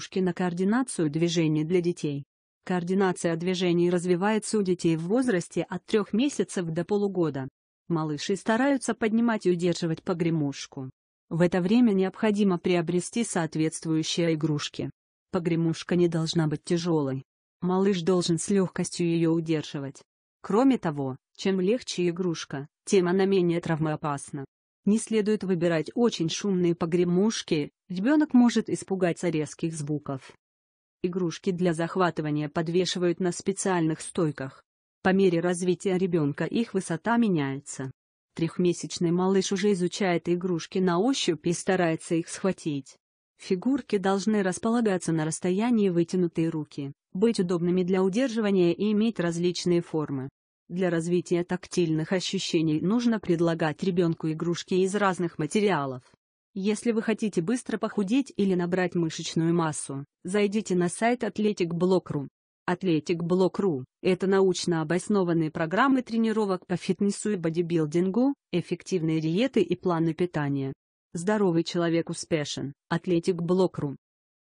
игрушки на координацию движений для детей. Координация движений развивается у детей в возрасте от трех месяцев до полугода. Малыши стараются поднимать и удерживать погремушку. В это время необходимо приобрести соответствующие игрушки. Погремушка не должна быть тяжелой. Малыш должен с легкостью ее удерживать. Кроме того, чем легче игрушка, тем она менее травмоопасна. Не следует выбирать очень шумные погремушки, Ребенок может испугаться резких звуков. Игрушки для захватывания подвешивают на специальных стойках. По мере развития ребенка их высота меняется. Трехмесячный малыш уже изучает игрушки на ощупь и старается их схватить. Фигурки должны располагаться на расстоянии вытянутой руки, быть удобными для удерживания и иметь различные формы. Для развития тактильных ощущений нужно предлагать ребенку игрушки из разных материалов. Если вы хотите быстро похудеть или набрать мышечную массу, зайдите на сайт athleticblock.ru. Athletic.Block.ru – это научно обоснованные программы тренировок по фитнесу и бодибилдингу, эффективные диеты и планы питания. Здоровый человек успешен. Athletic.Block.ru